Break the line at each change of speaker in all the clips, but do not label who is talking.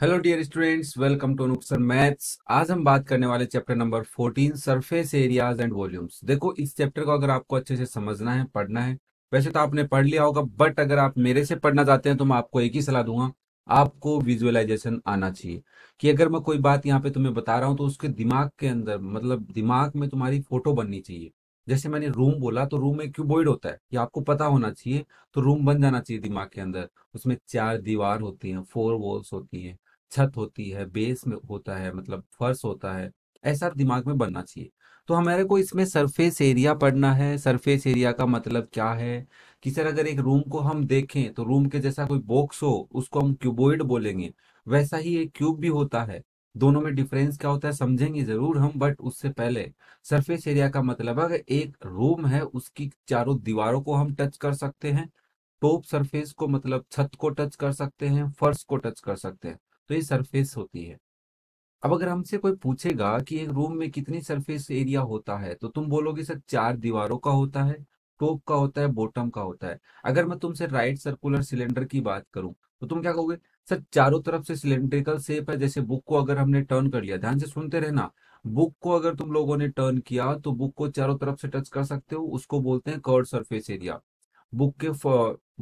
hello dear students welcome to Anoop sir maths आज हम बात करने वाले chapter number 14 surface areas and volumes देखो इस चैप्टर को अगर आपको अच्छे से समझना है पढ़ना है वैसे तो आपने पढ़ लिया होगा बट अगर आप मेरे से पढ़ना चाहते हैं तो मैं आपको एक ही सलाह दूंगा आपको विजुअलाइजेशन आना चाहिए कि अगर मैं कोई बात यहाँ पे तुम्हें बता रहा हूँ तो उसके दिमाग के अंदर मतलब दिमाग में तुम्हारी फोटो बननी चाहिए जैसे मैंने रूम बोला तो रूम में क्यूबोइड होता है ये आपको पता होना चाहिए तो रूम बन जाना चाहिए दिमाग के अंदर उसमें चार दीवार होती हैं फोर वॉल्स होती हैं छत होती है बेस में होता है मतलब फर्श होता है ऐसा दिमाग में बनना चाहिए तो हमारे को इसमें सरफेस एरिया पढ़ना है सरफेस एरिया का मतलब क्या है कि सर अगर एक रूम को हम देखें तो रूम के जैसा कोई बॉक्स हो उसको हम क्यूबोइड बोलेंगे वैसा ही एक क्यूब भी होता है दोनों में डिफरेंस क्या होता है समझेंगे जरूर हम बट उससे पहले सरफेस एरिया का मतलब अगर एक रूम है उसकी चारों दीवारों को हम टच कर सकते हैं टॉप सरफेस को मतलब छत को टच कर सकते हैं फर्श को टच कर सकते हैं तो ये सरफेस होती है अब अगर हमसे कोई पूछेगा कि एक रूम में कितनी सरफेस एरिया होता है तो तुम बोलोगे सर चार दीवारों का होता है टॉप का होता है बॉटम का होता है अगर मैं तुमसे राइट सर्कुलर सिलेंडर की बात करूं तो तुम क्या कहोगे सर चारों तरफ से सिलेंड्रिकल सेप है जैसे बुक को अगर हमने टर्न कर लिया ध्यान से सुनते रहना बुक को अगर तुम लोगों ने टर्न किया तो बुक को चारों तरफ से टच कर सकते हो उसको बोलते हैं कर्ड सरफेस एरिया बुक के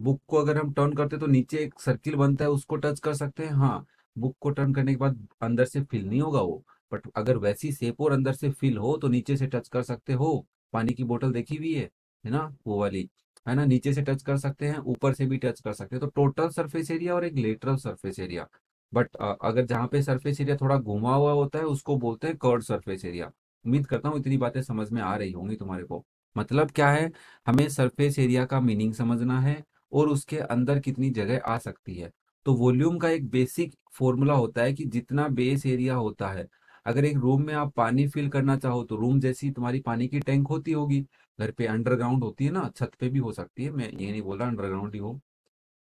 बुक को अगर हम टर्न करते तो नीचे एक सर्किल बनता है उसको टच कर सकते हैं हाँ बुक को टर्न करने के बाद अंदर से फिल नहीं होगा वो बट अगर वैसी सेप और अंदर से फिल हो तो नीचे से टच कर सकते हो पानी की बोतल देखी हुई है है ना वो वाली है ना नीचे से टच कर सकते हैं ऊपर से भी टच कर सकते हैं तो टोटल सरफेस एरिया और एक लेटरल सरफेस एरिया बट अगर जहाँ पे सरफेस एरिया थोड़ा घुमा हुआ होता है उसको बोलते हैं कर्ड सरफेस एरिया उम्मीद करता हूँ इतनी बातें समझ में आ रही होंगी तुम्हारे को मतलब क्या है हमें सरफेस एरिया का मीनिंग समझना है और उसके अंदर कितनी जगह आ सकती है तो वॉल्यूम का एक बेसिक फॉर्मूला होता है कि जितना बेस एरिया होता है अगर एक रूम में आप पानी फिल करना चाहो तो रूम जैसी तुम्हारी पानी की टैंक होती होगी घर पे अंडरग्राउंड होती है ना छत पे भी हो सकती है मैं ये नहीं बोल रहा अंडरग्राउंड ही हो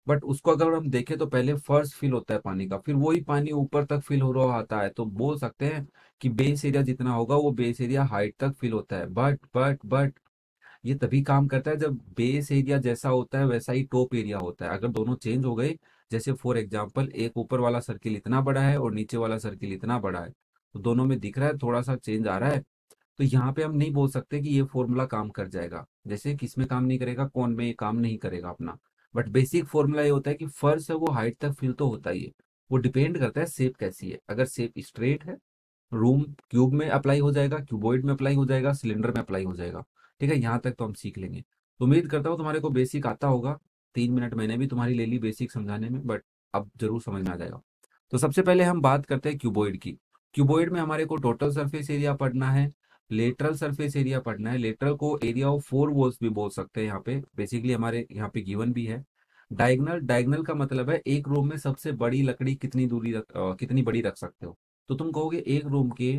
बट उसको अगर हम देखें तो पहले फर्स्ट फिल होता है पानी का फिर वही पानी ऊपर तक फिल हो रहा आता है तो बोल सकते हैं कि बेस एरिया जितना होगा वो बेस एरिया हाइट तक फिल होता है बट बट बट ये तभी काम करता है जब बेस एरिया जैसा होता है वैसा ही टॉप एरिया होता है अगर दोनों चेंज हो गए जैसे फॉर एग्जाम्पल एक ऊपर वाला सर्किल इतना बड़ा है और नीचे वाला सर्किल इतना बड़ा है तो दोनों में दिख रहा है थोड़ा सा चेंज आ रहा है तो यहाँ पे हम नहीं बोल सकते कि ये फॉर्मूला काम कर जाएगा जैसे किस में काम नहीं करेगा कौन में ये काम नहीं करेगा अपना बट बेसिक फॉर्मूला ये होता है कि फर्श है वो हाइट तक फिल तो होता ही है वो डिपेंड करता है सेप कैसी है अगर सेप स्ट्रेट है रूम क्यूब में अप्लाई हो जाएगा क्यूबॉइड में अप्लाई हो जाएगा सिलेंडर में अप्लाई हो जाएगा ठीक है यहाँ तक तो हम सीख लेंगे उम्मीद करता हूँ तुम्हारे को बेसिक आता होगा तीन मिनट मैंने भी तुम्हारी ले ली बेसिक समझाने में बट अब जरूर समझ में आ जाएगा तो सबसे पहले हम बात करते हैं क्यूबोइड की क्यूबोइड में हमारे को टोटल सरफेस एरिया पढ़ना है लेटरल सरफेस एरिया पढ़ना है लेटरल को एरिया ऑफ फोर वॉल्स भी बोल सकते हैं यहाँ पे बेसिकली हमारे यहाँ पे गिवन भी है डायगनल डायगनल का मतलब है एक रूम में सबसे बड़ी लकड़ी कितनी दूरी रख, आ, कितनी बड़ी रख सकते हो तो तुम कहोगे एक रूम के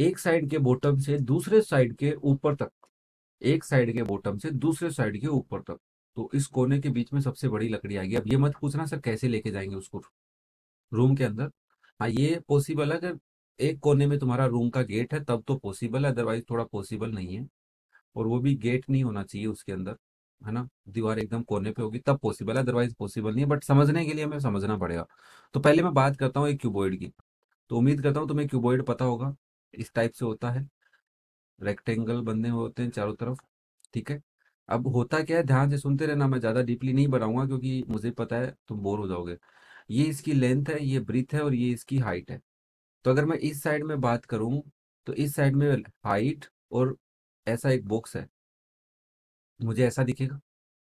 एक साइड के बॉटम से दूसरे साइड के ऊपर तक एक साइड के बॉटम से दूसरे साइड के ऊपर तक तो इस कोने के बीच में सबसे बड़ी लकड़ी आएगी अब ये मत पूछना सर कैसे लेके जाएंगे उसको रूम के अंदर हाँ ये पॉसिबल है अगर एक कोने में तुम्हारा रूम का गेट है तब तो पॉसिबल है अदरवाइज थोड़ा पॉसिबल नहीं है और वो भी गेट नहीं होना चाहिए उसके अंदर है ना दीवार एकदम कोने पे होगी तब पॉसिबल है अदरवाइज पॉसिबल नहीं है बट समझने के लिए हमें समझना पड़ेगा तो पहले मैं बात करता हूँ एक क्यूबॉइड की तो उम्मीद करता हूँ तुम्हें क्यूबॉइड पता होगा इस टाइप से होता है रेक्टेंगल बंधे होते हैं चारों तरफ ठीक है अब होता क्या है ध्यान से सुनते रहना मैं ज़्यादा डीपली नहीं बनाऊंगा क्योंकि मुझे पता है तुम बोर हो जाओगे ये इसकी लेंथ है ये ब्रिथ है और ये इसकी हाइट है तो अगर मैं इस साइड में बात करूं तो इस साइड में हाइट और ऐसा एक बॉक्स है मुझे ऐसा दिखेगा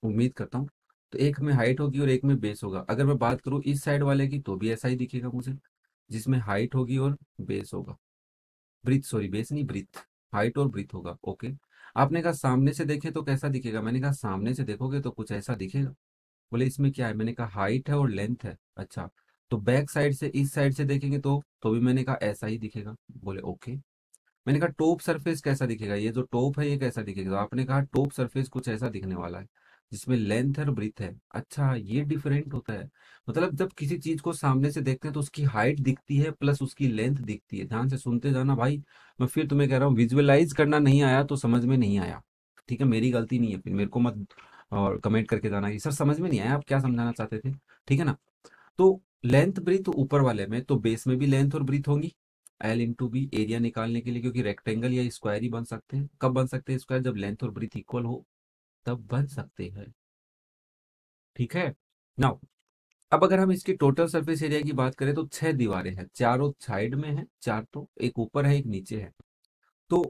उम्मीद करता हूँ तो एक में हाइट होगी और एक में बेस होगा अगर मैं बात करूँ इस साइड वाले की तो भी ऐसा ही दिखेगा मुझे जिसमें हाइट होगी और बेस होगा ब्रिथ सॉरी बेस नहीं ब्रिथ हाइट और ब्रिथ होगा ओके आपने कहा सामने से देखे तो कैसा दिखेगा मैंने कहा सामने से देखोगे तो कुछ ऐसा दिखेगा बोले इसमें क्या है मैंने कहा हाइट है और लेंथ है अच्छा तो बैक साइड से इस साइड से देखेंगे तो तो भी मैंने कहा ऐसा ही दिखेगा बोले ओके मैंने कहा टॉप सरफेस कैसा दिखेगा ये जो टॉप है ये कैसा दिखेगा तो आपने कहा टॉप सरफेस कुछ ऐसा दिखने वाला है जिसमें लेंथ और ब्रिथ है अच्छा ये डिफरेंट होता है मतलब जब किसी चीज को सामने से देखते हैं तो उसकी हाइट दिखती है प्लस उसकी लेंथ दिखती है ध्यान से सुनते जाना भाई मैं फिर तुम्हें कह रहा हूँ विजुअलाइज करना नहीं आया तो समझ में नहीं आया ठीक है मेरी गलती नहीं है फिर मेरे को मत और कमेंट करके जाना सर समझ में नहीं आया आप क्या समझाना चाहते थे ठीक है ना तो लेंथ ब्रिथ ऊपर वाले में तो बेस में भी लेंथ और ब्रिथ होंगी L into B area निकालने के लिए क्योंकि रेक्टेंगल या स्क्वायर ही बन सकते हैं कब बन सकते हैं स्क्वायर जब लेंथ और ब्रिथ इक्वल हो तब बन सकते हैं ठीक है नाउ अब अगर हम इसकी टोटल सरफेस एरिया की बात करें तो छह दीवारें हैं चारों साइड में हैं चार तो एक ऊपर है एक नीचे है तो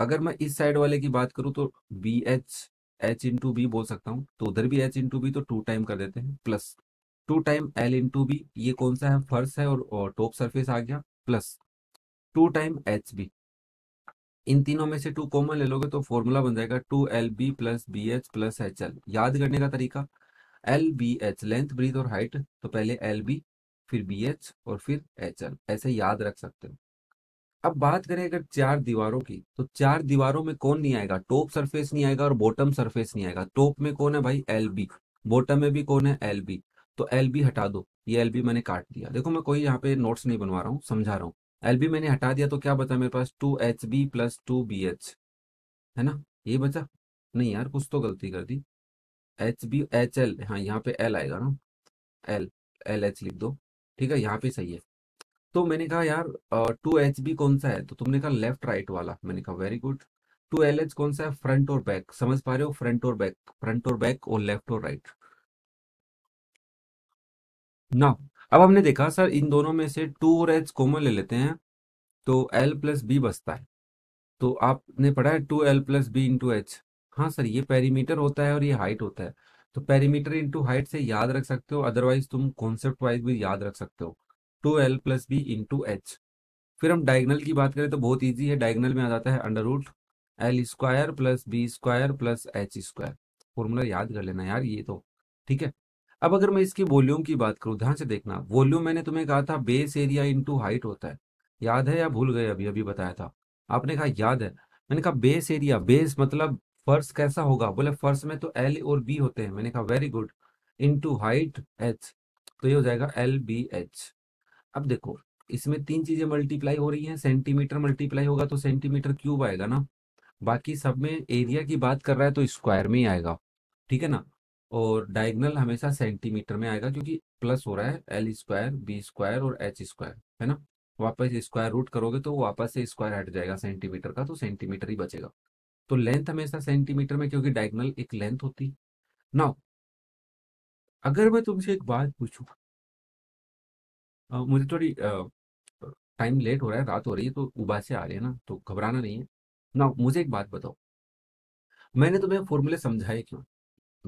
अगर मैं इस साइड वाले की बात करूं तो B H H into B बोल सकता हूं तो उधर भी एच इंटू बी तो टू टाइम कर देते हैं plus two time L into B ये कौन सा है फर्श है और, और टॉप सरफेस आ गया plus two time H B इन तीनों में से टू कॉमन ले लोगे तो फॉर्मूला बन जाएगा two L B plus B H plus H L याद करने का तरीका L B H length breadth और हाइट तो पहले एल बी फिर बी एच और फिर एच एल ऐसे याद रख सकते हो अब बात करें अगर चार दीवारों की तो चार दीवारों में कौन नहीं आएगा टॉप सरफेस नहीं आएगा और बॉटम सरफेस नहीं आएगा टॉप में कौन है भाई एल बी बॉटम में भी कौन है एल बी तो एल बी हटा दो ये एल बी मैंने काट दिया देखो मैं कोई यहाँ पे नोट्स नहीं बनवा रहा हूँ समझा रहा हूँ एल बी मैंने हटा दिया तो क्या बचा मेरे पास two H B plus two B H है ना ये बचा नहीं यार कुछ तो गलती कर दी एच बी एच एल हाँ यहाँ पे एल आएगा ना एल एल एच लिख दो ठीक है यहाँ पे सही है तो मैंने कहा यार टू एच बी कौन सा है तो तुमने कहा लेफ्ट राइट वाला मैंने कहा very good two L H कौन सा है फ्रंट और बैक समझ पा रहे हो फ्रंट और बैक फ्रंट और बैक और लेफ्ट और राइट नाउ अब हमने देखा सर इन दोनों में से टू और एच कॉमन ले लेते हैं तो एल प्लस बी बचता है तो आपने पढ़ा है two L plus B into H हाँ सर ये पेरीमीटर होता है और ये हाइट होता है तो पेरीमीटर इंटू हाइट से याद रख सकते हो अदरवाइज तुम कॉन्सेप्ट वाइज भी याद रख सकते हो two L plus B into H फिर हम डायगनल की बात करें तो बहुत ईजी है डायगनल में आ जाता है under root L square plus B square plus H square formula याद कर लेना यार ये तो ठीक है अब अगर मैं इसकी वॉल्यूम की बात करूं ध्यान से देखना वॉल्यूम मैंने तुम्हें कहा था बेस एरिया इंटू हाइट होता है याद है या भूल गए अभी अभी बताया था आपने कहा याद है मैंने कहा बेस एरिया बेस मतलब फर्श कैसा होगा बोले फर्श में तो एल और बी होते हैं मैंने कहा very good into height H तो ये हो जाएगा एल बी एच अब देखो इसमें तीन चीजें मल्टीप्लाई हो रही हैं सेंटीमीटर मल्टीप्लाई होगा तो सेंटीमीटर क्यूब आएगा ना बाकी सब में एरिया की बात कर रहा है तो स्क्वायर में ही आएगा ठीक है ना और डायगनल हमेशा सेंटीमीटर में आएगा क्योंकि प्लस हो रहा है एल स्क्वायर बी स्क्वायर और एच स्क्वायर है ना वापस स्क्वायर रूट करोगे तो वापस से स्क्वायर हट जाएगा सेंटीमीटर का तो सेंटीमीटर ही बचेगा तो लेंथ हमेशा सेंटीमीटर में क्योंकि डायगनल एक लेंथ होती नाउ अगर मैं तुमसे एक बात पूछू मुझे थोड़ी टाइम लेट हो रहा है रात हो रही है तो से आ रही है ना तो घबराना नहीं है ना मुझे एक बात बताओ मैंने तुम्हें फॉर्मूले समझाए क्यों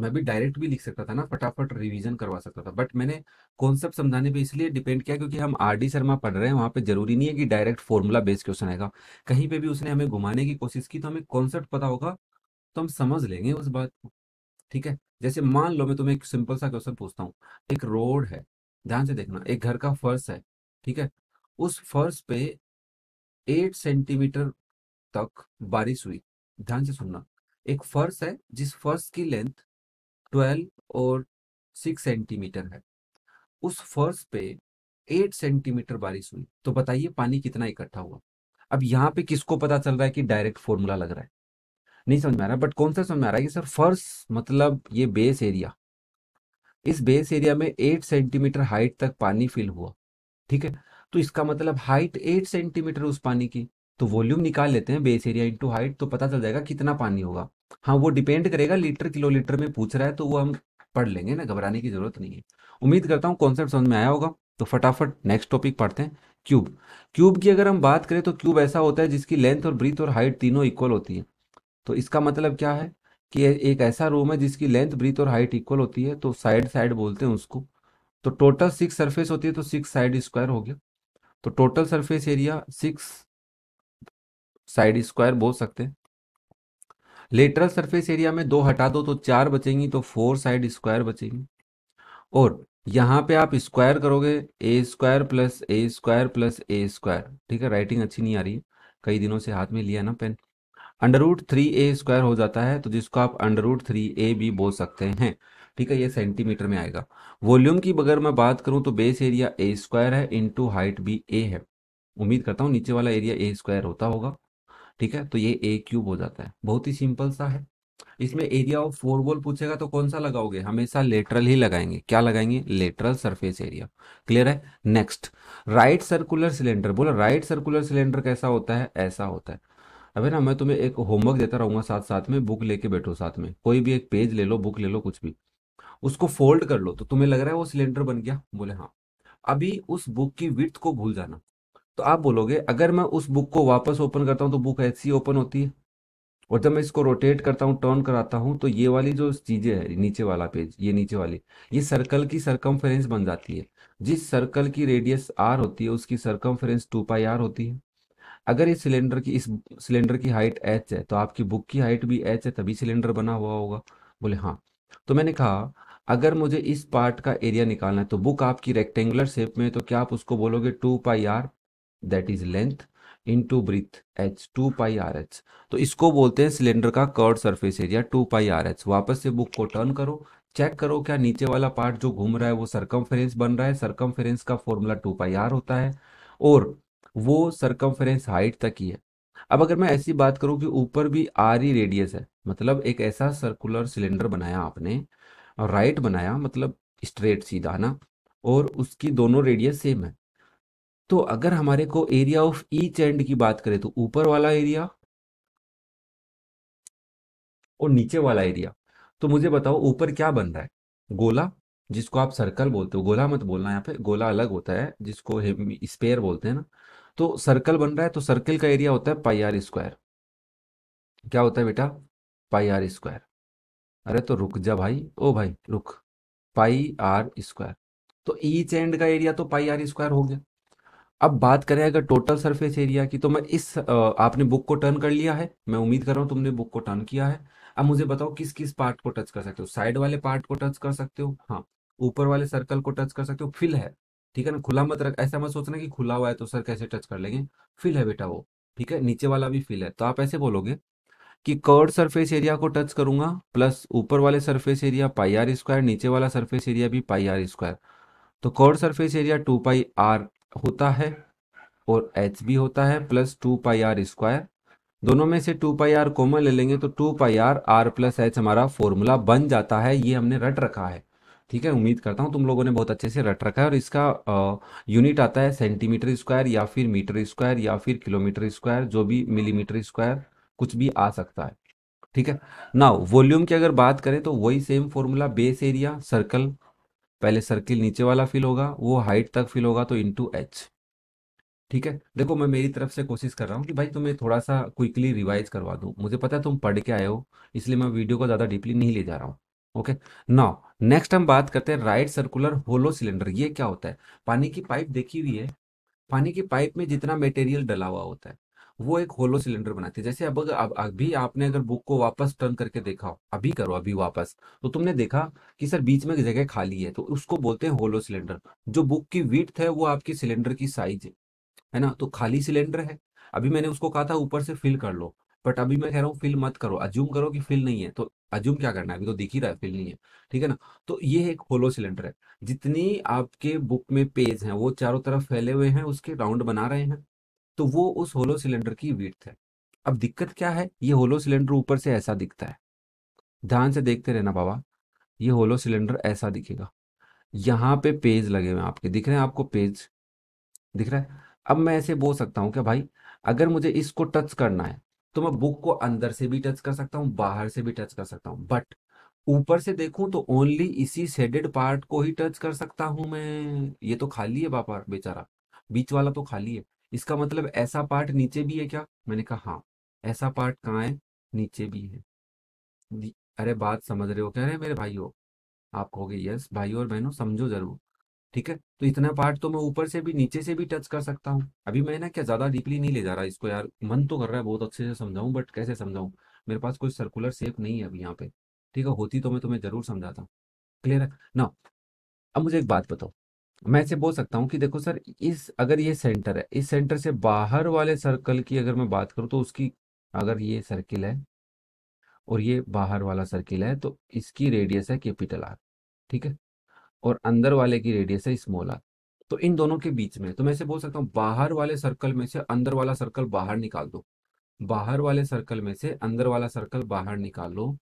मैं भी डायरेक्ट भी लिख सकता था ना फटाफट रिवीजन करवा सकता था बट मैंने कॉन्सेप्ट समझाने पे इसलिए डिपेंड किया क्योंकि हम आर डी शर्मा पढ़ रहे हैं वहाँ पे जरूरी नहीं है कि डायरेक्ट फॉर्मूला बेस्ड क्वेश्चन आएगा कहीं पे भी उसने हमें घुमाने की कोशिश की तो हमें कॉन्सेप्ट पता होगा तो हम समझ लेंगे उस बात को ठीक है जैसे मान लो मैं तुम्हें एक सिंपल सा क्वेश्चन पूछता हूँ एक रोड है ध्यान से देखना एक घर का फर्श है ठीक है उस फर्श पे एट सेंटीमीटर तक बारिश हुई ध्यान से सुनना एक फर्श है जिस फर्श की लेंथ ट्वेल्व और सिक्स सेंटीमीटर है उस फर्श पे एट सेंटीमीटर बारिश हुई तो बताइए पानी कितना इकट्ठा हुआ अब यहाँ पे किसको पता चल रहा है कि डायरेक्ट फॉर्मूला लग रहा है नहीं समझ में आ रहा बट कौन सा समझ में आ रहा है कि सर फर्श मतलब ये बेस एरिया इस बेस एरिया में एट सेंटीमीटर हाइट तक पानी फिल हुआ ठीक है तो इसका मतलब हाइट एट सेंटीमीटर उस पानी की तो वॉल्यूम निकाल लेते हैं बेस एरिया इंटू हाइट तो पता चल जाएगा कितना पानी होगा हाँ वो डिपेंड करेगा लीटर किलोलीटर में पूछ रहा है तो वो हम पढ़ लेंगे ना घबराने की जरूरत नहीं है उम्मीद करता हूँ कॉन्सेप्ट समझ में आया होगा तो फटाफट नेक्स्ट टॉपिक पढ़ते हैं क्यूब क्यूब की अगर हम बात करें तो क्यूब ऐसा होता है जिसकी लेंथ और ब्रीथ और हाइट तीनों इक्वल होती है तो इसका मतलब क्या है कि एक ऐसा रूम है जिसकी लेंथ ब्रीथ और हाइट इक्वल होती है तो साइड साइड बोलते हैं उसको तो टोटल सिक्स सरफेस होती है तो सिक्स साइड स्क्वायर हो गया तो total surface area six side square बोल सकते हैं लेटरल सरफेस एरिया में दो हटा दो तो चार बचेंगी तो फोर साइड स्क्वायर बचेंगी और यहाँ पे आप स्क्वायर करोगे A square plus A square plus A square ठीक है राइटिंग अच्छी नहीं आ रही कई दिनों से हाथ में लिया ना pen under root three A square हो जाता है तो जिसको आप अंडर रूट थ्री ए भी बोल सकते हैं ठीक है ये सेंटीमीटर में आएगा वॉल्यूम की अगर मैं बात करूं तो बेस एरिया ए स्क्वायर है इनटू हाइट भी ए है उम्मीद करता हूँ नीचे वाला एरिया ए स्क्वायर होता होगा ठीक है तो ये ए क्यूब हो जाता है बहुत ही सिंपल सा है इसमें एरिया ऑफ फोर वॉल पूछेगा तो कौन सा लगाओगे हमेशा लेटरल ही लगाएंगे क्या लगाएंगे लेटरल सरफेस एरिया क्लियर है नेक्स्ट राइट सर्कुलर सिलेंडर बोला राइट सर्कुलर सिलेंडर कैसा होता है ऐसा होता है अबे ना मैं तुम्हें एक होमवर्क देता रहूंगा साथ साथ में बुक लेके बैठो साथ में कोई भी एक पेज ले लो बुक ले लो कुछ भी उसको फोल्ड कर लो तो तुम्हें लग रहा है वो सिलेंडर बन गया बोले हाँ अभी उस बुक की विथ को भूल जाना तो आप बोलोगे अगर मैं उस बुक को वापस ओपन करता हूँ तो बुक ऐसी ओपन होती है और जब मैं इसको रोटेट करता हूँ टर्न कराता हूँ तो ये वाली जो चीज़ें है नीचे वाला पेज ये नीचे वाली ये सर्कल की सरकम बन जाती है जिस सर्कल की रेडियस आर होती है उसकी सरकम फ्रेंस टू पाई आर होती है अगर ये सिलेंडर की इस सिलेंडर की हाइट एच है तो आपकी बुक की हाइट भी एच है तभी सिलेंडर बना हुआ होगा बोले हाँ तो मैंने कहा अगर मुझे इस पार्ट का एरिया निकालना है तो बुक आपकी रेक्टेंगुलर शेप में तो क्या आप उसको बोलोगे two pi R that is length into breadth H two pi R H तो इसको बोलते हैं सिलेंडर का curved surface area two pi R H वापस से बुक को टर्न करो चेक करो क्या नीचे वाला पार्ट जो घूम रहा है वो सरकम बन रहा है सरकम का फॉर्मूला टू पाई आर होता है और वो सरकम हाइट तक ही है अब अगर मैं ऐसी बात करूं कि ऊपर भी आर ही रेडियस है मतलब एक ऐसा सर्कुलर सिलेंडर बनाया आपने राइट बनाया मतलब स्ट्रेट सीधा ना और उसकी दोनों रेडियस सेम है तो अगर हमारे को एरिया ऑफ ईच एंड की बात करें तो ऊपर वाला एरिया और नीचे वाला एरिया तो मुझे बताओ ऊपर क्या बन रहा है गोला जिसको आप सर्कल बोलते हो गोला मत बोलना यहाँ पे गोला अलग होता है जिसको स्पेयर बोलते हैं ना तो सर्कल बन रहा है तो सर्कल का एरिया होता है पाईआर स्क्वायर क्या होता है बेटा पाईआर स्क्वायर अरे तो रुक जा भाई ओ भाई रुक पाई आर स्क्वायर तो ईच एंड का एरिया तो पाई आर स्क्वायर हो गया अब बात करें अगर टोटल सरफेस एरिया की तो मैं इस आपने बुक को टर्न कर लिया है मैं उम्मीद कर रहा हूँ तुमने बुक को टर्न किया है अब मुझे बताओ किस किस पार्ट को टच कर सकते हो साइड वाले पार्ट को टच कर सकते हो हाँ ऊपर वाले सर्कल को टच कर सकते हो फिल है ठीक है ना खुला मत रख ऐसा मत सोचना कि खुला हुआ है तो सर कैसे टच कर लेंगे फिल है बेटा वो ठीक है नीचे वाला भी फिल है तो आप ऐसे बोलोगे कि कर्ड सरफेस एरिया को टच करूंगा प्लस ऊपर वाले surface area pi R square नीचे वाला सरफेस एरिया भी पाई आर स्क्वायर तो curved surface area two pi R होता है और एच भी होता है plus two pi R square दोनों में से टू पाई आर कॉमन ले लेंगे तो two pi R R plus H हमारा फॉर्मूला बन जाता है ये हमने रट रखा है ठीक है उम्मीद करता हूँ तुम लोगों ने बहुत अच्छे से रट रखा है और इसका यूनिट आता है सेंटीमीटर स्क्वायर या फिर मीटर स्क्वायर या फिर किलोमीटर स्क्वायर जो भी मिलीमीटर स्क्वायर कुछ भी आ सकता है ठीक है नाउ वॉल्यूम की अगर बात करें तो वही same formula base area circle पहले सर्किल नीचे वाला फिल होगा वो हाइट तक फिल होगा तो इंटू एच ठीक है देखो मैं मेरी तरफ से कोशिश कर रहा हूँ कि भाई तुम्हें थोड़ा सा क्विकली रिवाइज करवा दूँ मुझे पता है तुम पढ़ के आए हो इसलिए मैं वीडियो को ज़्यादा डीपली नहीं ले जा रहा हूँ ओके नाउ नेक्स्ट हम बात करते हैं राइट सर्कुलर होलो सिलेंडर ये क्या होता है पानी की पाइप देखी हुई है पानी की पाइप में जितना मटेरियल डला हुआ होता है वो एक होलो सिलेंडर बनाती है जैसे अब अगर अभी आपने अगर बुक को वापस टर्न करके देखा अभी करो अभी वापस तो तुमने देखा कि सर बीच में एक जगह खाली है तो उसको बोलते हैं होलो सिलेंडर जो बुक की वीट है वो आपकी सिलेंडर की साइज है है ना तो खाली सिलेंडर है अभी मैंने उसको कहा था ऊपर से फिल कर लो बट अभी मैं कह रहा हूँ फिल मत करो अज्यूम करो कि फिल नहीं है तो अज्यूम क्या करना है अभी तो दिख ही रहा है फिल नहीं है ठीक है ना तो ये एक होलो सिलेंडर है जितनी आपके बुक में पेज हैं वो चारों तरफ फैले हुए हैं उसके राउंड बना रहे हैं तो वो उस होलो सिलेंडर की वीट है अब दिक्कत क्या है ये होलो सिलेंडर ऊपर से ऐसा दिखता है ध्यान से देखते रहना बाबा ये होलो सिलेंडर ऐसा दिखेगा यहाँ पे पेज लगे हुए आपके दिख रहे हैं आपको पेज दिख रहा है अब मैं ऐसे बोल सकता हूँ क्या भाई अगर मुझे इसको टच करना है तो मैं बुक को अंदर से भी टच कर सकता हूँ बाहर से भी टच कर सकता हूँ बट ऊपर से देखूं तो ओनली इसी सेडेड पार्ट को ही टच कर सकता हूं मैं ये तो खाली है बापा बेचारा बीच वाला तो खाली है इसका मतलब ऐसा पार्ट नीचे भी है क्या मैंने कहा हाँ ऐसा पार्ट कहाँ है नीचे भी है अरे बात समझ रहे हो कह रहे मेरे भाई हो आप कहोगे यस भाई और बहनों समझो जरूर ठीक है तो इतना पार्ट तो मैं ऊपर से भी नीचे से भी टच कर सकता हूँ अभी मैं ना क्या ज्यादा डीपली नहीं ले जा रहा इसको यार मन तो कर रहा है बहुत अच्छे से समझाऊं बट कैसे समझाऊं मेरे पास कोई सर्कुलर शेप नहीं है अभी यहाँ पे ठीक है होती तो मैं तुम्हें जरूर समझाता हूँ क्लियर है ना अब मुझे एक बात बताओ मैं से बोल सकता हूँ कि देखो सर इस अगर ये सेंटर है इस सेंटर से बाहर वाले सर्कल की अगर मैं बात करूँ तो उसकी अगर ये सर्किल है और ये बाहर वाला सर्किल है तो इसकी रेडियस है कैपिटल आर ठीक है और अंदर वाले की रेडियस है स्मॉल आर तो इन दोनों के बीच में तो मैं से बोल सकता हूँ बाहर वाले सर्कल में से अंदर वाला सर्कल बाहर निकाल दो बाहर वाले सर्कल में से अंदर वाला सर्कल बाहर निकाल लो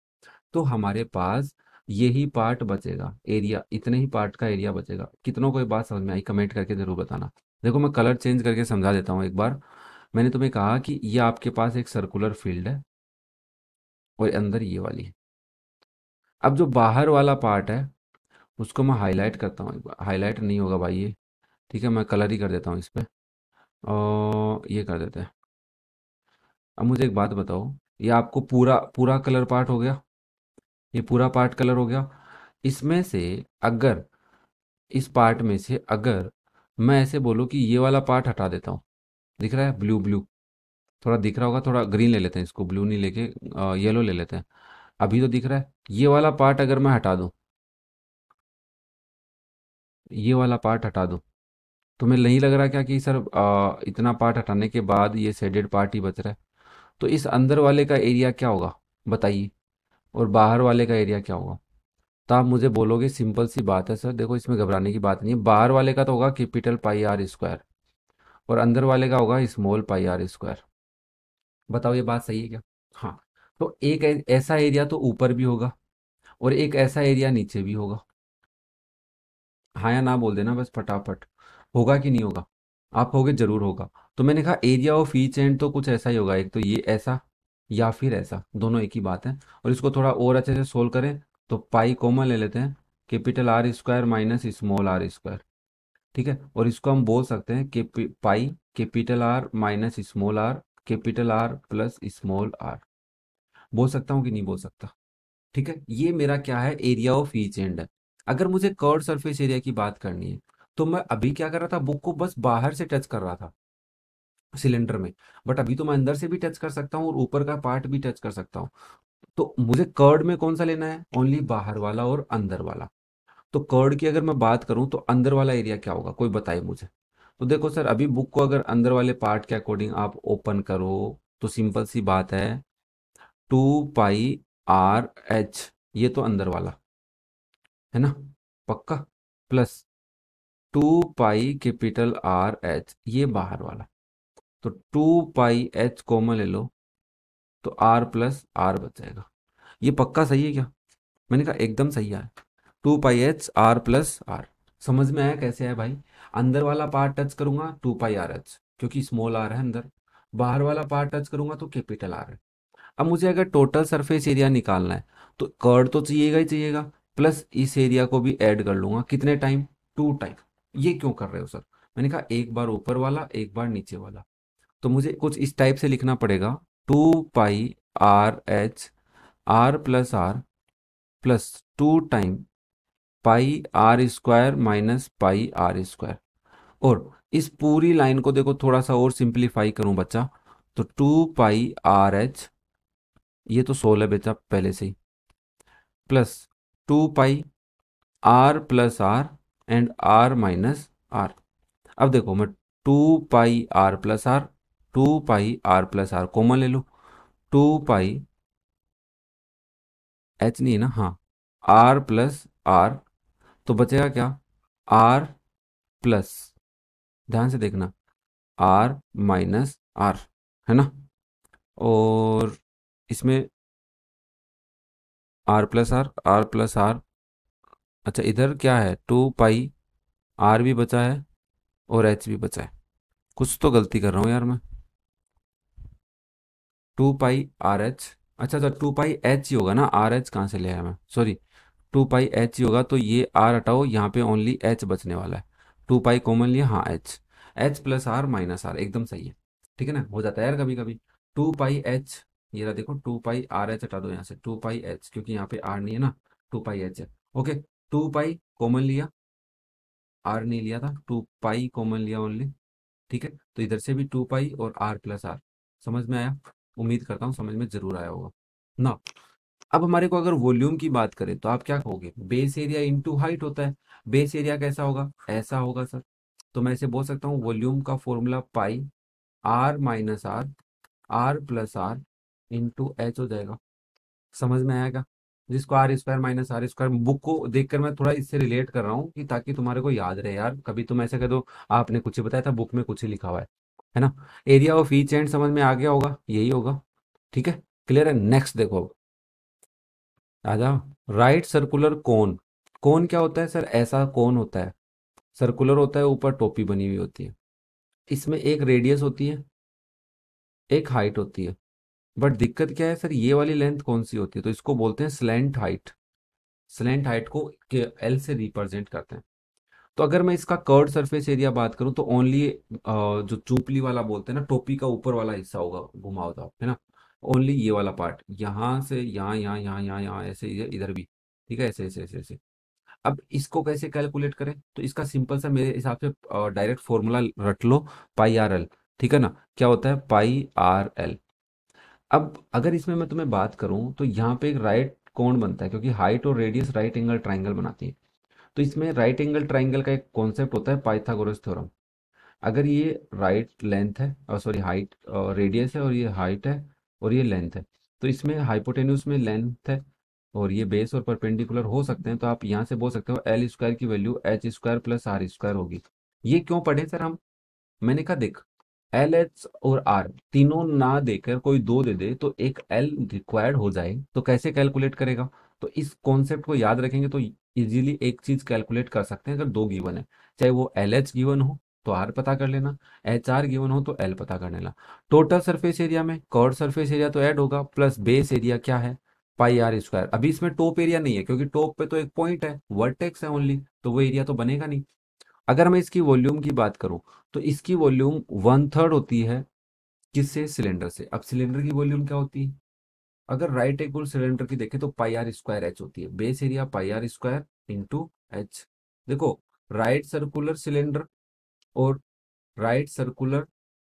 तो हमारे पास ये ही पार्ट बचेगा एरिया इतने ही पार्ट का एरिया बचेगा कितनों को ये बात समझ में आई कमेंट करके जरूर बताना देखो मैं कलर चेंज करके समझा देता हूँ एक बार मैंने तुम्हें कहा कि ये आपके पास एक सर्कुलर फील्ड है और अंदर ये वाली अब जो बाहर वाला पार्ट है उसको मैं हाईलाइट करता हूँ एक बार हाईलाइट नहीं होगा भाई ये ठीक है मैं कलर ही कर देता हूँ इस पर और ये कर देते हैं अब मुझे एक बात बताओ ये आपको पूरा पूरा कलर पार्ट हो गया ये पूरा पार्ट कलर हो गया इसमें से अगर इस पार्ट में से अगर मैं ऐसे बोलूँ कि ये वाला पार्ट हटा देता हूँ दिख रहा है ब्लू ब्लू थोड़ा दिख रहा होगा थोड़ा ग्रीन ले लेते हैं इसको ब्लू नहीं लेके येलो ले लेते हैं अभी तो दिख रहा है ये वाला पार्ट अगर मैं हटा दूँ ये वाला पार्ट हटा दूँ तो मैं नहीं लग रहा क्या कि सर आ, इतना पार्ट हटाने के बाद ये सेडेड पार्ट ही बच रहा है तो इस अंदर वाले का एरिया क्या होगा बताइए और बाहर वाले का एरिया क्या होगा तो आप मुझे बोलोगे सिंपल सी बात है सर देखो इसमें घबराने की बात नहीं है बाहर वाले का तो होगा कैपिटल पाई आर स्क्वायर और अंदर वाले का होगा स्मॉल पाई आर स्क्वायर बताओ ये बात सही है क्या हाँ तो एक ऐसा एरिया तो ऊपर भी होगा और एक ऐसा एरिया नीचे भी होगा हाँ या ना बोल देना बस फटाफट होगा कि नहीं होगा आप होगे जरूर होगा तो मैंने कहा एरिया ऑफ ईच एंड तो कुछ ऐसा ही होगा एक तो ये ऐसा या फिर ऐसा दोनों एक ही बात है और इसको थोड़ा और अच्छे से सोल्व करें तो पाई कॉमन ले लेते हैं capital R square minus small R square ठीक है और इसको हम बोल सकते हैं के pi capital R minus small R capital R plus small R बोल सकता हूँ कि नहीं बोल सकता ठीक है ये मेरा क्या है एरिया ऑफ ईच एंड है अगर मुझे कर्ड सरफेस एरिया की बात करनी है तो मैं अभी क्या कर रहा था बुक को बस बाहर से टच कर रहा था सिलेंडर में बट अभी तो मैं अंदर से भी टच कर सकता हूँ और ऊपर का पार्ट भी टच कर सकता हूँ तो मुझे कर्ड में कौन सा लेना है ओनली बाहर वाला और अंदर वाला तो कर्ड की अगर मैं बात करूं तो अंदर वाला एरिया क्या होगा कोई बताए मुझे तो देखो सर अभी बुक को अगर अंदर वाले पार्ट के अकॉर्डिंग आप ओपन करो तो सिंपल सी बात है टू पाई आर एच ये तो अंदर वाला है ना पक्का plus two pi capital R H ये बाहर वाला तो टू पाई एच कॉमन ले लो तो आर प्लस आर बच जाएगा ये पक्का सही है क्या मैंने कहा एकदम सही है two pi H R plus R समझ में आया कैसे है भाई अंदर वाला पार्ट टच करूंगा टू पाई आर एच क्योंकि स्मॉल आर है अंदर बाहर वाला पार्ट टच करूंगा तो कैपिटल आर है अब मुझे अगर टोटल सरफेस एरिया निकालना है तो कर्ड तो चाहिएगा ही चाहिएगा प्लस इस एरिया को भी ऐड कर लूंगा कितने टाइम टू टाइम ये क्यों कर रहे हो सर मैंने कहा एक बार ऊपर वाला एक बार नीचे वाला तो मुझे कुछ इस टाइप से लिखना पड़ेगा two pi R H R plus R plus two time pi R square minus pi R square और इस पूरी लाइन को देखो थोड़ा सा और सिंप्लीफाई करूं बच्चा तो टू पाई आर एच ये तो सोलह बेचा पहले से ही plus two pi R plus R and R minus R अब देखो मैं two pi R plus R two pi R plus R common ले लो टू पाई एच नहीं है ना हाँ आर प्लस आर तो बचेगा क्या आर प्लस ध्यान से देखना आर माइनस आर है ना और इसमें R plus R R plus R अच्छा इधर क्या है टू पाई आर भी बचा है और एच भी बचा है कुछ तो गलती कर रहा हूँ यार मैं टू पाई आर एच अच्छा अच्छा टू पाई एच ही होगा ना आर एच कहाँ से ले आया मैं सॉरी टू पाई एच ही होगा तो ये आर हटाओ यहाँ पे ओनली एच बचने वाला है टू पाई कॉमन लिया हाँ H H plus R minus R एकदम सही है ठीक है ना हो जाता है यार कभी कभी टू पाई एच ये रहा देखो टू पाई आर एच हटा दो यहाँ से टू पाई एच क्योंकि यहाँ पे आर नहीं है ना टू पाई एच है ओके टू पाई कॉमन लिया आर नहीं लिया था टू पाई कॉमन लिया ओनली ठीक है तो इधर से भी टू पाई और आर प्लस आर समझ में आया उम्मीद करता हूँ समझ में जरूर आया होगा ना अब हमारे को अगर वॉल्यूम की बात करें तो आप क्या कहोगे बेस एरिया इंटू हाइट होता है बेस एरिया कैसा होगा ऐसा होगा सर तो मैं इसे बोल सकता हूँ वॉल्यूम का formula pi R minus R R plus R into H हो जाएगा समझ में आएगा जिसको R square minus R square book को देखकर मैं थोड़ा इससे रिलेट कर रहा हूँ कि ताकि तुम्हारे को याद रहे यार कभी तुम ऐसा कह दो आपने कुछ ही बताया था बुक में कुछ ही लिखा हुआ है है ना एरिया ऑफ ईच एंड समझ में आ गया होगा यही होगा ठीक है क्लियर है नेक्स्ट देखो आ जाओ राइट सर्कुलर कोन कोन क्या होता है सर ऐसा कोन होता है सर्कुलर होता है ऊपर टोपी बनी हुई होती है इसमें एक रेडियस होती है एक हाइट होती है बट दिक्कत क्या है सर ये वाली लेंथ कौन सी होती है तो इसको बोलते हैं स्लेंट हाइट स्लेंट हाइट को एल से रिप्रेजेंट करते हैं तो अगर मैं इसका कर्ड सरफेस एरिया बात करूं तो ओनली जो चूपली वाला बोलते हैं ना टोपी का ऊपर वाला हिस्सा होगा घुमाव था है ना ओनली ये वाला पार्ट यहाँ से यहाँ यहाँ यहाँ यहाँ यहाँ ऐसे इधर भी ठीक है ऐसे ऐसे ऐसे ऐसे अब इसको कैसे कैलकुलेट करें तो इसका सिंपल सा मेरे हिसाब से डायरेक्ट फॉर्मूला रट लो पाई आर एल ठीक है ना क्या होता है पाई आर एल अब अगर इसमें मैं तुम्हें बात करूं तो यहाँ पे एक राइट कोण बनता है क्योंकि हाइट और रेडियस राइट एंगल ट्राइंगल बनाती है तो इसमें राइट एंगल ट्राइंगल का एक कॉन्सेप्ट होता है पाइथागोरस थ्योरम अगर ये राइट लेंथ है और सॉरी हाइट रेडियस है और ये हाइट है और ये लेंथ है तो इसमें हाइपोटेन्यूस में लेंथ है और ये बेस और परपेंडिकुलर हो सकते हैं तो आप यहाँ से बोल सकते हो एल स्क्वायर की value H square plus R square होगी ये क्यों पढ़े सर हम मैंने कहा देख एल एच और आर तीनों ना देकर कोई दो दे दे तो एक एल रिक्वायर्ड हो जाए तो कैसे कैलकुलेट करेगा तो इस कॉन्सेप्ट को याद रखेंगे तो इजीली एक चीज कैलकुलेट कर सकते हैं अगर दो गिवन है चाहे वो एल एच गिवन हो तो आर पता कर लेना एच आर गिवन हो तो एल पता कर लेना टोटल सरफेस एरिया में कॉर्ड सरफेस एरिया तो ऐड होगा प्लस बेस एरिया क्या है पाई आर स्क्वायर अभी इसमें टॉप एरिया नहीं है क्योंकि टॉप पे तो एक पॉइंट है वर्टेक्स है ओनली तो वो एरिया तो बनेगा नहीं अगर मैं इसकी वॉल्यूम की बात करूं तो इसकी वॉल्यूम वन थर्ड होती है किससे सिलेंडर से अब सिलेंडर की वॉल्यूम क्या होती है अगर राइट एंगल सिलेंडर की देखें तो पाई आर स्क्वायर एच होती है base area pi R square into H देखो राइट सर्कुलर सिलेंडर और राइट सर्कुलर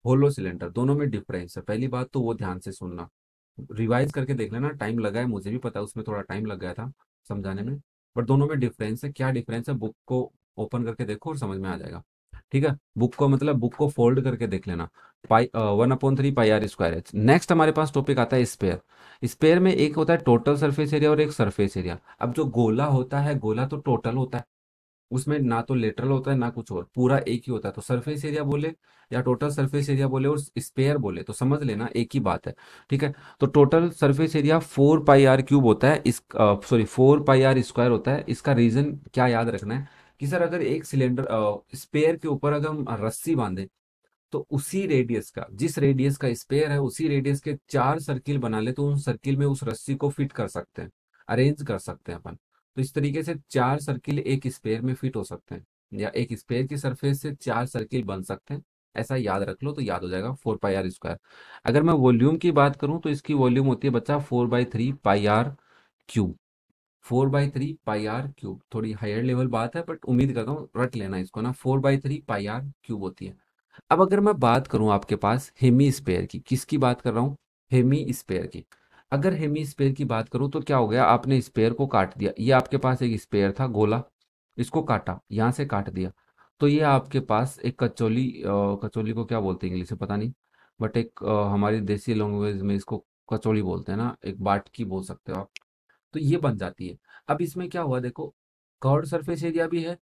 होलो सिलेंडर दोनों में डिफरेंस है पहली बात तो वो ध्यान से सुनना रिवाइज करके देख लेना टाइम लगा है मुझे भी पता है उसमें थोड़ा टाइम लग गया था समझाने में बट दोनों में डिफरेंस है क्या डिफरेंस है बुक को ओपन करके देखो और समझ में आ जाएगा ठीक है बुक को मतलब बुक को फोल्ड करके देख लेना pi one upon three pi R square H next हमारे पास टॉपिक आता है स्पेयर स्पेयर में एक होता है टोटल सरफेस एरिया और एक सरफेस एरिया अब जो गोला होता है गोला तो टोटल होता है उसमें ना तो लेटरल होता है ना कुछ और पूरा एक ही होता है तो सरफेस एरिया बोले या टोटल सरफेस एरिया बोले और स्पेयर बोले तो समझ लेना एक ही बात है ठीक है तो total surface area four pi R cube होता है इस sorry four pi R square होता है इसका रीजन क्या याद रखना है कि सर अगर एक सिलेंडर स्पेयर के ऊपर अगर हम रस्सी बांधे तो उसी रेडियस का जिस रेडियस का स्पेयर है उसी रेडियस के चार सर्किल बना ले तो उन सर्किल में उस रस्सी को फिट कर सकते हैं अरेंज कर सकते हैं अपन तो इस तरीके से चार सर्किल एक स्पेयर में फिट हो सकते हैं या एक स्पेयर की सरफेस से चार सर्किल बन सकते हैं ऐसा याद रख लो तो याद हो जाएगा फोर पाई आर स्क्वायर अगर मैं वॉल्यूम की बात करूं तो इसकी वॉल्यूम होती है बच्चा four by three pi R cube four by three pi R cube थोड़ी हायर लेवल बात है बट उम्मीद करता हूँ रट लेना इसको ना four by three pi R cube होती है अब अगर मैं बात करूं आपके पास हेमी स्पेयर की किसकी बात कर रहा हूँ हेमी स्पेयर की अगर हेमी स्पेयर की बात करूँ तो क्या हो गया आपने स्पेयर को काट दिया ये आपके पास एक स्पेयर था गोला इसको काटा यहाँ से काट दिया तो ये आपके पास एक कचौली कचौली को क्या बोलते हैं इंग्लिश में पता नहीं बट एक हमारी देसी लैंग्वेज में इसको कचौली बोलते हैं ना एक बाट की बोल सकते हो आप तो ये बन जाती है अब इसमें क्या हुआ देखो कर्ड सरफेस एरिया भी है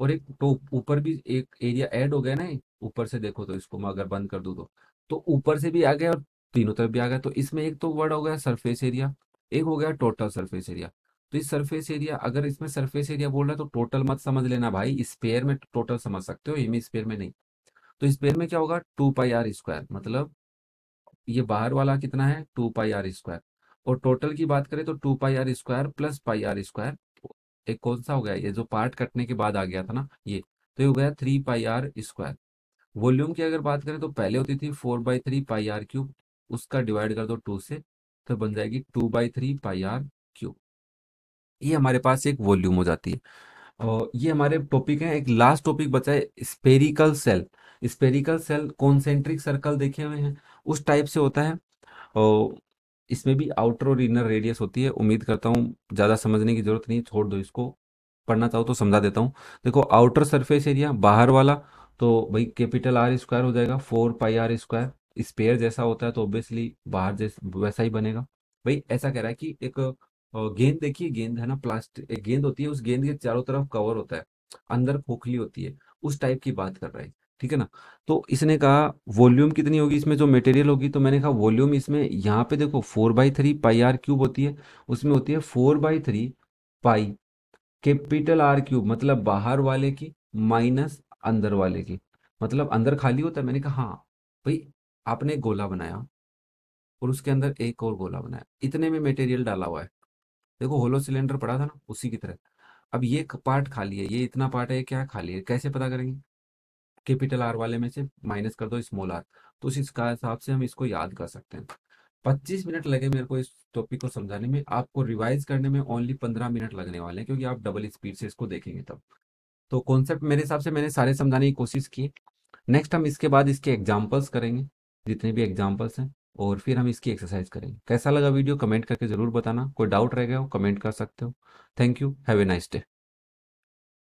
और एक तो ऊपर भी एक एरिया ऐड हो गया ना ऊपर से देखो तो इसको मैं अगर बंद कर दू तो तो ऊपर से भी आ गया और तीनों तरफ भी आ गया तो इसमें एक तो वर्ड हो गया सरफेस एरिया एक हो गया टोटल सरफेस एरिया तो इस सरफेस एरिया अगर इसमें सरफेस एरिया बोल रहा है तो टोटल मत समझ लेना भाई स्पेयर में टोटल समझ सकते हो ये स्पेयर में नहीं तो स्पेयर में क्या होगा टू पाई आर स्क्वायर मतलब ये बाहर वाला कितना है टू पाई आर स्क्वायर और टोटल की बात करें तो two pi R square plus pi R square एक कौन सा हो गया ये जो पार्ट कटने के बाद आ गया था ना ये तो ये हो गया three pi R square volume की अगर बात करें तो पहले होती थी four by three pi R cube उसका डिवाइड कर दो टू से तो बन जाएगी two by three pi R cube ये हमारे पास एक वॉल्यूम हो जाती है और ये हमारे टॉपिक है एक लास्ट टॉपिक बचा है spherical shell spherical shell concentric circle देखे हुए हैं उस टाइप से होता है और इसमें भी आउटर और इनर रेडियस होती है उम्मीद करता हूँ ज़्यादा समझने की जरूरत नहीं छोड़ दो इसको पढ़ना चाहो तो समझा देता हूँ देखो आउटर सरफेस एरिया बाहर वाला तो भाई कैपिटल आर स्क्वायर हो जाएगा four pi R square sphere जैसा होता है तो ऑब्वियसली बाहर जैसा वैसा ही बनेगा भाई ऐसा कह रहा है कि एक गेंद देखिए गेंद है ना प्लास्टिक एक गेंद होती है उस गेंद के चारों तरफ कवर होता है अंदर खोखली होती है उस टाइप की बात कर रहा है ठीक है ना तो इसने कहा वॉल्यूम कितनी होगी इसमें जो मटेरियल होगी तो मैंने कहा वॉल्यूम इसमें यहाँ पे देखो four by three pi R cube होती है उसमें होती है four by three pi capital R cube मतलब बाहर वाले की माइनस अंदर वाले की मतलब अंदर खाली होता है मैंने कहा हाँ भाई आपने एक गोला बनाया और उसके अंदर एक और गोला बनाया इतने में मटेरियल डाला हुआ है देखो होलो सिलेंडर पड़ा था ना उसी की तरह अब ये पार्ट खाली है ये इतना पार्ट है क्या खाली है कैसे पता करेंगे कैपिटल आर वाले में से माइनस कर दो स्मॉल आर तो उस हिसाब से हम इसको याद कर सकते हैं पच्चीस मिनट लगे मेरे को इस टॉपिक को समझाने में आपको रिवाइज करने में ओनली पंद्रह मिनट लगने वाले हैं क्योंकि आप डबल स्पीड से इसको देखेंगे तब तो कॉन्सेप्ट मेरे हिसाब से मैंने सारे समझाने की कोशिश की नेक्स्ट हम इसके बाद इसके एग्जाम्पल्स करेंगे जितने भी एग्जाम्पल्स हैं और फिर हम इसकी एक्सरसाइज करेंगे कैसा लगा वीडियो कमेंट करके जरूर बताना कोई डाउट रह गया हो कमेंट कर सकते हो thank you have a nice day